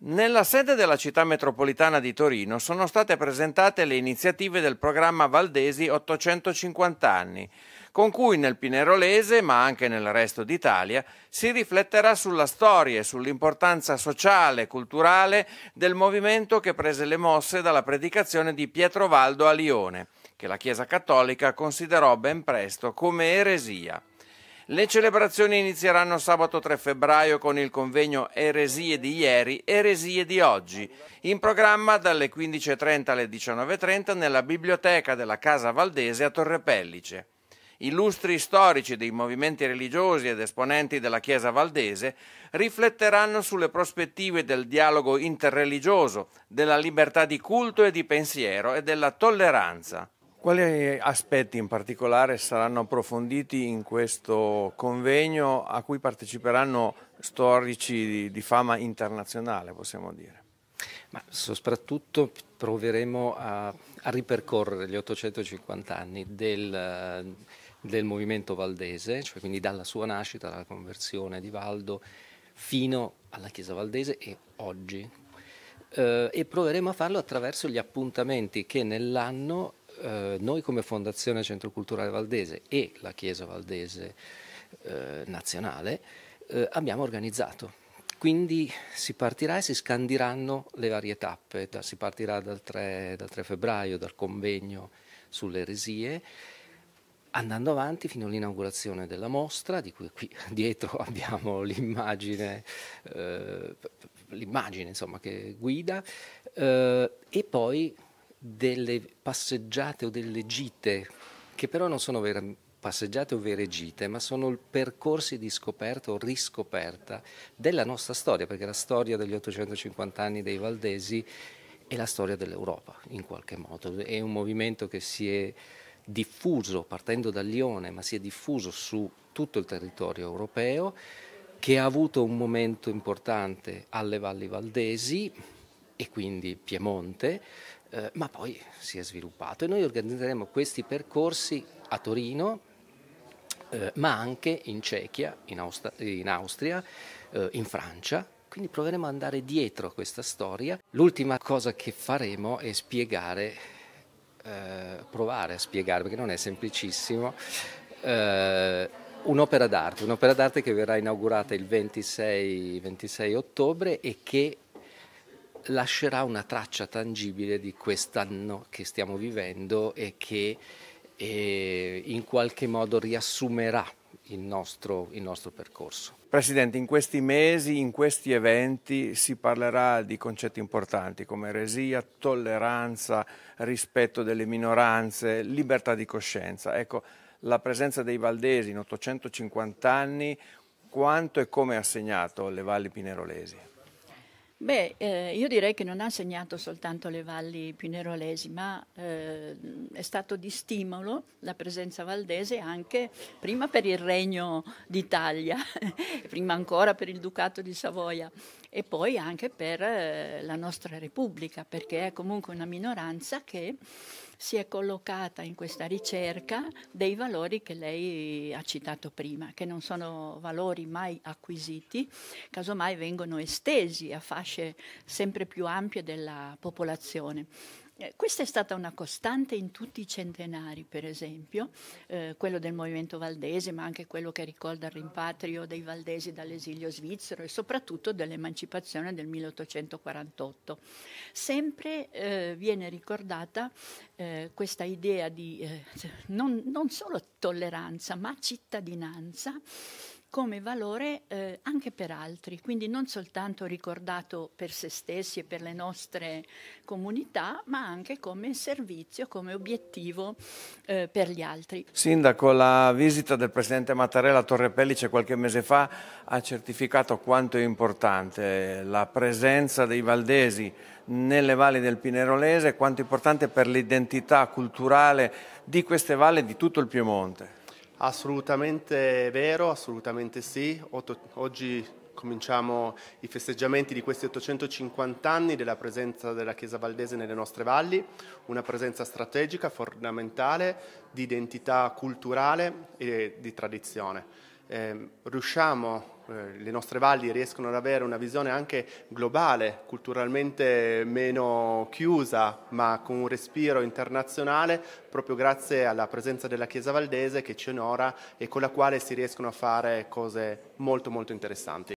Nella sede della città metropolitana di Torino sono state presentate le iniziative del programma Valdesi 850 anni, con cui nel Pinerolese, ma anche nel resto d'Italia, si rifletterà sulla storia e sull'importanza sociale e culturale del movimento che prese le mosse dalla predicazione di Pietro Valdo a Lione, che la Chiesa Cattolica considerò ben presto come eresia. Le celebrazioni inizieranno sabato 3 febbraio con il convegno Eresie di ieri, Eresie di oggi, in programma dalle 15.30 alle 19.30 nella biblioteca della Casa Valdese a Torre Pellice. Illustri storici dei movimenti religiosi ed esponenti della Chiesa Valdese rifletteranno sulle prospettive del dialogo interreligioso, della libertà di culto e di pensiero e della tolleranza. Quali aspetti in particolare saranno approfonditi in questo convegno a cui parteciperanno storici di, di fama internazionale, possiamo dire? Ma soprattutto proveremo a, a ripercorrere gli 850 anni del, del movimento valdese, cioè quindi dalla sua nascita, dalla conversione di Valdo fino alla Chiesa Valdese e oggi. Eh, e proveremo a farlo attraverso gli appuntamenti che nell'anno eh, noi come Fondazione Centro Culturale Valdese e la Chiesa Valdese eh, Nazionale eh, abbiamo organizzato. Quindi si partirà e si scandiranno le varie tappe, da, si partirà dal 3, dal 3 febbraio, dal convegno sulle eresie, andando avanti fino all'inaugurazione della mostra, di cui qui dietro abbiamo l'immagine, eh, che guida, eh, e poi delle passeggiate o delle gite, che però non sono ver- passeggiate o vere gite, ma sono percorsi di scoperta o riscoperta della nostra storia, perché la storia degli 850 anni dei Valdesi è la storia dell'Europa, in qualche modo. È un movimento che si è diffuso, partendo da Lione, ma si è diffuso su tutto il territorio europeo, che ha avuto un momento importante alle valli valdesi, e quindi Piemonte, eh, ma poi si è sviluppato e noi organizzeremo questi percorsi a Torino, eh, ma anche in Cechia, in, Aust in Austria, eh, in Francia. Quindi proveremo ad andare dietro a questa storia. L'ultima cosa che faremo è spiegare, eh, provare a spiegare, perché non è semplicissimo, eh, un'opera d'arte, un'opera d'arte che verrà inaugurata il 26, 26 ottobre e che lascerà una traccia tangibile di quest'anno che stiamo vivendo e che eh, in qualche modo riassumerà il nostro, il nostro, percorso. Presidente, in questi mesi, in questi eventi si parlerà di concetti importanti come eresia, tolleranza, rispetto delle minoranze, libertà di coscienza. Ecco, la presenza dei valdesi in 850 anni, quanto e come ha segnato le valli pinerolesi? Beh, eh, io direi che non ha segnato soltanto le valli pinerolesi, ma eh, è stato di stimolo la presenza valdese anche prima per il Regno d'Italia, prima ancora per il Ducato di Savoia e poi anche per eh, la nostra Repubblica, perché è comunque una minoranza che si è collocata in questa ricerca dei valori che lei ha citato prima, che non sono valori mai acquisiti, casomai vengono estesi a fasce sempre più ampie della popolazione. Eh, questa è stata una costante in tutti i centenari, per esempio, eh, quello del movimento valdese, ma anche quello che ricorda il rimpatrio dei valdesi dall'esilio svizzero e soprattutto dell'emancipazione del 1848. Sempre eh, viene ricordata eh, questa idea di eh, non, non solo tolleranza, ma cittadinanza come valore eh, anche per altri, quindi non soltanto ricordato per se stessi e per le nostre comunità, ma anche come servizio, come obiettivo eh, per gli altri. Sindaco, la visita del Presidente Mattarella a Torre Pellice qualche mese fa ha certificato quanto è importante la presenza dei valdesi nelle valli del Pinerolese, quanto è importante per l'identità culturale di queste valli e di tutto il Piemonte. Assolutamente vero, assolutamente sì. oggi cominciamo i festeggiamenti di questi 850 anni della presenza della Chiesa Valdese nelle nostre valli, una presenza strategica, fondamentale, di identità culturale e di tradizione eh, riusciamo, eh, le nostre valli riescono ad avere una visione anche globale, culturalmente meno chiusa, ma con un respiro internazionale, proprio grazie alla presenza della Chiesa Valdese che ci onora e con la quale si riescono a fare cose molto molto interessanti.